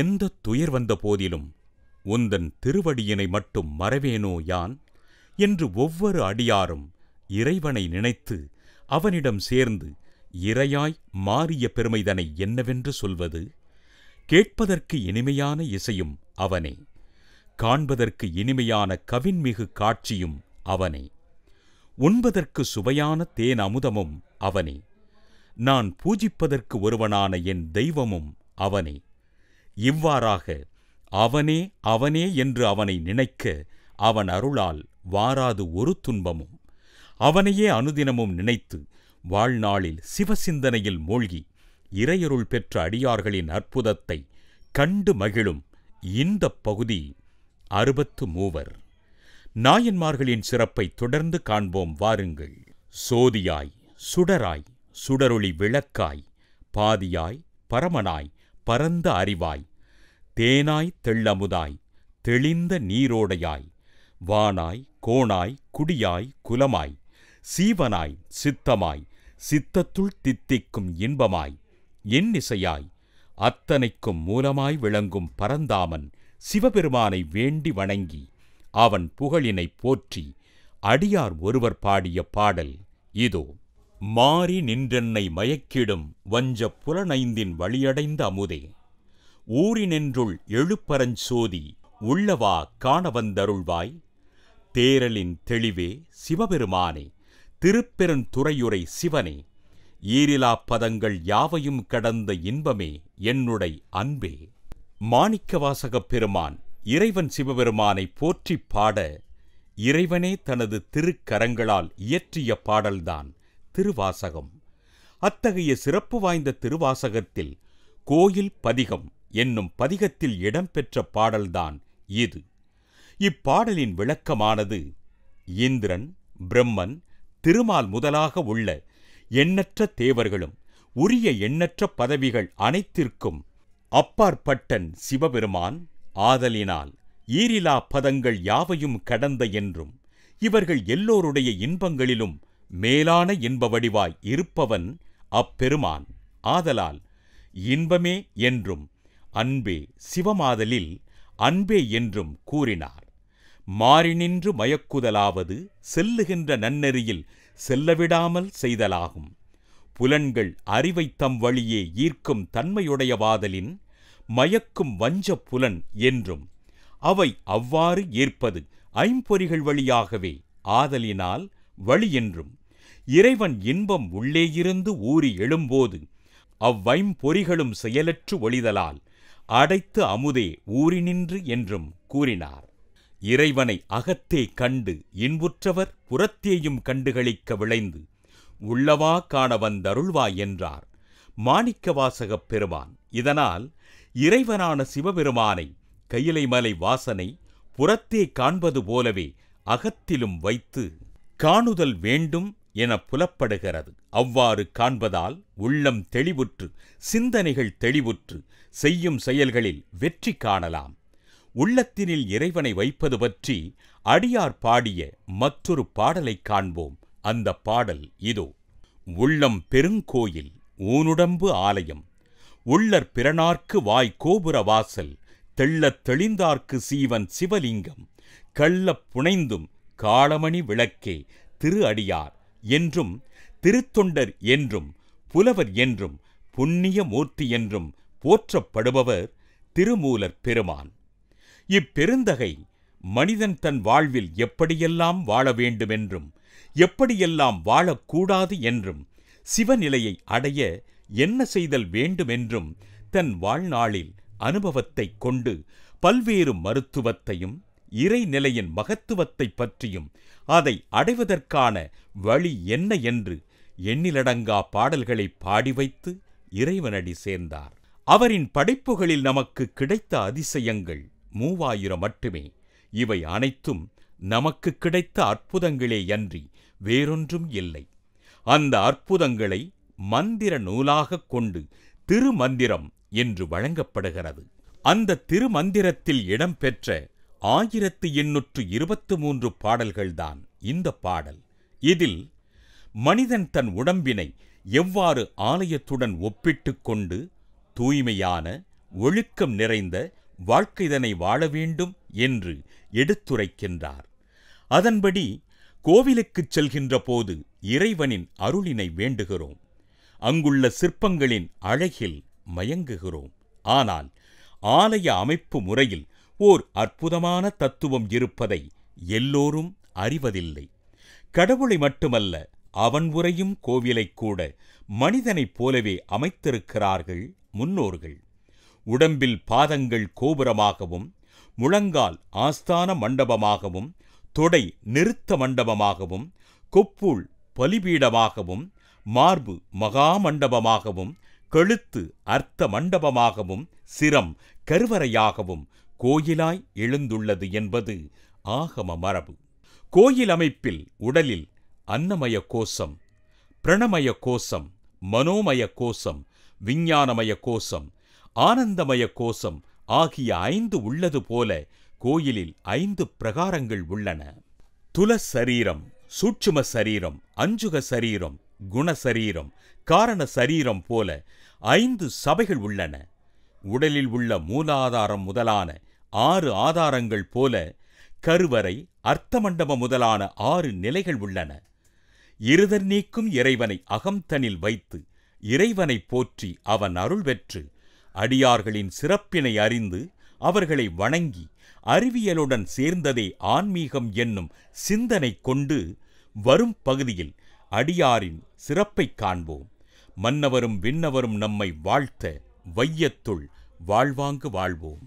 எந்த துயர் வந்த போதிலும் உந்தன் திருவடியினை மட்டும் மறவேனோ யான் என்று ஒவ்வொரு அடியாரும் இறைவனை நினைத்து அவனிடம் சேர்ந்து இறையாய் மாறிய பெருமைதனை என்னவென்று சொல்வது கேட்பதற்கு இனிமையான இசையும் அவனே காண்பதற்கு இனிமையான கவின்மிகு காட்சியும் அவனே உண்பதற்கு சுவையான தேன் அமுதமும் அவனே நான் பூஜிப்பதற்கு ஒருவனான என் தெய்வமும் அவனே இவ்வாறாக அவனே அவனே என்று அவனை நினைக்க அவன் அருளால் வாராது ஒரு துன்பமும் அவனையே அனுதினமும் நினைத்து வாழ்நாளில் சிவசிந்தனையில் மூழ்கி இறையருள் பெற்ற அடியார்களின் அற்புதத்தை கண்டு மகிழும் இந்தப் பகுதி அறுபத்து மூவர் நாயன்மார்களின் சிறப்பை தொடர்ந்து காண்போம் வாருங்கள் சோதியாய் சுடராய் சுடரொளி விளக்காய் பாதியாய் பரமனாய் பரந்த அறிவாய் தேனாய் தெள்ளமுதாய் தெளிந்த நீரோடையாய் வானாய் கோணாய் குடியாய் குலமாய் சீவனாய் சித்தமாய் சித்தத்துள் தித்திக்கும் இன்பமாய் எண்ணிசையாய் அத்தனைக்கும் மூலமாய் விளங்கும் பரந்தாமன் சிவபெருமானை வேண்டி வணங்கி அவன் புகழினை போற்றி அடியார் ஒருவர் பாடிய பாடல் இதோ மாறி நின்றென்னை மயக்கிடும் வஞ்ச புலனைந்தின் வழியடைந்த அமுதே ஊரினென்றுள் எழுப்பரஞ் சோதி உள்ளவா காண வந்தருள்வாய் தேரலின் தெளிவே சிவபெருமானே திருப்பெருந் துறையுரை சிவனே ஈரிலாப் பதங்கள் யாவையும் கடந்த இன்பமே என்னுடை அன்பே மாணிக்கவாசகப் பெருமான் இறைவன் சிவபெருமானை போற்றிப் பாட இறைவனே தனது திருக்கரங்களால் இயற்றிய பாடல்தான் திருவாசகம் அத்தகைய சிறப்பு வாய்ந்த திருவாசகத்தில் கோயில் பதிகம் என்னும் பதிகத்தில் இடம்பெற்ற பாடல்தான் இது இப்பாடலின் விளக்கமானது இந்திரன் பிரம்மன் திருமால் முதலாக உள்ள எண்ணற்ற தேவர்களும் உரிய எண்ணற்ற பதவிகள் அனைத்திற்கும் அப்பாற்பட்டன் சிவபெருமான் ஆதலினால் ஈரிலா பதங்கள் யாவையும் கடந்த என்றும் இவர்கள் எல்லோருடைய இன்பங்களிலும் மேலான இன்ப வடிவாய் இருப்பவன் அப்பெருமான் ஆதலால் இன்பமே என்றும் அன்பே சிவமாதலில் அன்பே என்றும் கூறினார் மாறினின்று மயக்குதலாவது செல்லுகின்ற நன்னெறியில் செல்லவிடாமல் செய்தலாகும் புலன்கள் அறிவை தம் வழியே ஈர்க்கும் தன்மையுடையவாதலின் மயக்கும் வஞ்ச புலன் என்றும் அவை அவ்வாறு ஏற்பது ஐம்பொறிகள் வழியாகவே ஆதலினால் வழி என்றும் இறைவன் இன்பம் உள்ளேயிருந்து ஊறி எழும்போது அவ்வைம்பொறிகளும் செயலற்று ஒளிதலால் அடைத்து அமுதே ஊறினின்று என்றும் கூறினார் இறைவனை அகத்தே கண்டு இன்புற்றவர் புறத்தேயும் கண்டுகளிக்க விளைந்து உள்ளவா காண வந்தருள்வா என்றார் மாணிக்கவாசகப் பெருமான் இதனால் இறைவனான சிவபெருமானை கையிலைமலை வாசனை புறத்தே காண்பது போலவே அகத்திலும் வைத்து காணுதல் வேண்டும் என புலப்படுகிறது அவ்வாறு காண்பதால் உள்ளம் தெளிவுற்று சிந்தனைகள் தெளிவுற்று செய்யும் செயல்களில் வெற்றி காணலாம் உள்ளத்தினில் இறைவனை வைப்பது பற்றி அடியார் பாடிய மற்றொரு பாடலை காண்போம் அந்த பாடல் இதோ உள்ளம் பெருங்கோயில் ஊனுடம்பு ஆலயம் உள்ளற் பிறனார்க்கு வாய் கோபுர வாசல் தெள்ளத் தெளிந்தார்க்கு சீவன் சிவலிங்கம் கள்ளப் புனைந்தும் காளமணி விளக்கே திரு அடியார் என்றும் திருத்தொண்டர் என்றும் புலவர் என்றும் புண்ணிய மூர்த்தி என்றும் போற்றப்படுபவர் திருமூலர் பெருமான் இப்பெருந்தகை மனிதன் தன் வாழ்வில் எப்படியெல்லாம் வாழ வேண்டுமென்றும் எப்படியெல்லாம் வாழக்கூடாது என்றும் சிவநிலையை அடைய என்ன செய்தல் வேண்டுமென்றும் தன் வாழ்நாளில் அனுபவத்தைக் கொண்டு பல்வேறு மருத்துவத்தையும் இறைநிலையின் மகத்துவத்தை பற்றியும் அதை அடைவதற்கான வழி என்ன என்று எண்ணிலடங்கா பாடல்களை பாடி வைத்து இறைவனடி சேர்ந்தார் அவரின் படைப்புகளில் நமக்கு கிடைத்த அதிசயங்கள் மூவாயிரம் மட்டுமே இவை அனைத்தும் நமக்கு கிடைத்த அற்புதங்களே அன்றி வேறொன்றும் இல்லை அந்த அற்புதங்களை மந்திர நூலாகக் கொண்டு திருமந்திரம் என்று வழங்கப்படுகிறது அந்த திருமந்திரத்தில் இடம்பெற்ற ஆயிரத்து எண்ணூற்று இருபத்து மூன்று பாடல்கள்தான் இந்த பாடல் இதில் மனிதன் தன் உடம்பினை எவ்வாறு ஆலயத்துடன் ஒப்பிட்டு கொண்டு தூய்மையான ஒழுக்கம் நிறைந்த வாழ்க்கைதனை வாழ வேண்டும் என்று எடுத்துரைக்கின்றார் அதன்படி கோவிலுக்குச் செல்கின்ற போது இறைவனின் அருளினை வேண்டுகிறோம் அங்குள்ள சிற்பங்களின் அழகில் மயங்குகிறோம் ஆனால் ஆலய அமைப்பு முறையில் ஓர் அற்புதமான தத்துவம் இருப்பதை எல்லோரும் அறிவதில்லை கடவுளை மட்டுமல்ல அவன் உரையும் கோவிலைக் கூட மனிதனைப் போலவே அமைத்திருக்கிறார்கள் முன்னோர்கள் உடம்பில் பாதங்கள் கோபுரமாகவும் முழங்கால் ஆஸ்தான மண்டபமாகவும் தொடை நிறுத்த மண்டபமாகவும் கொப்புள் பலிபீடமாகவும் மார்பு மகா மண்டபமாகவும் கழுத்து அர்த்த மண்டபமாகவும் சிரம் கருவறையாகவும் கோயிலாய் எழுந்துள்ளது என்பது ஆகம மரபு கோயில் அமைப்பில் உடலில் அன்னமய கோஷம் பிரணமய கோஷம் மனோமய கோஷம் விஞ்ஞானமய கோஷம் ஆனந்தமய கோஷம் ஆகிய ஐந்து உள்ளது போல கோயிலில் ஐந்து பிரகாரங்கள் உள்ளன துல சரீரம் சூட்சும சரீரம் அஞ்சுக சரீரம் குண சரீரம் காரண சரீரம் போல ஐந்து சபைகள் உள்ளன உடலில் உள்ள மூலாதாரம் முதலான ஆறு ஆதாரங்கள் போல கருவறை அர்த்தமண்டபம் முதலான ஆறு நிலைகள் உள்ளன இருதர் நீக்கும் இறைவனை அகம்தனில் வைத்து இறைவனை போற்றி அவன் அருள் பெற்று அடியார்களின் சிறப்பினை அறிந்து அவர்களை வணங்கி அறிவியலுடன் சேர்ந்ததே ஆன்மீகம் என்னும் சிந்தனை கொண்டு வரும் பகுதியில் அடியாரின் சிறப்பை காண்போம் மன்னவரும் விண்ணவரும் நம்மை வாழ்த்த வையத்துள் வாழ்வாங்கு வாழ்வோம்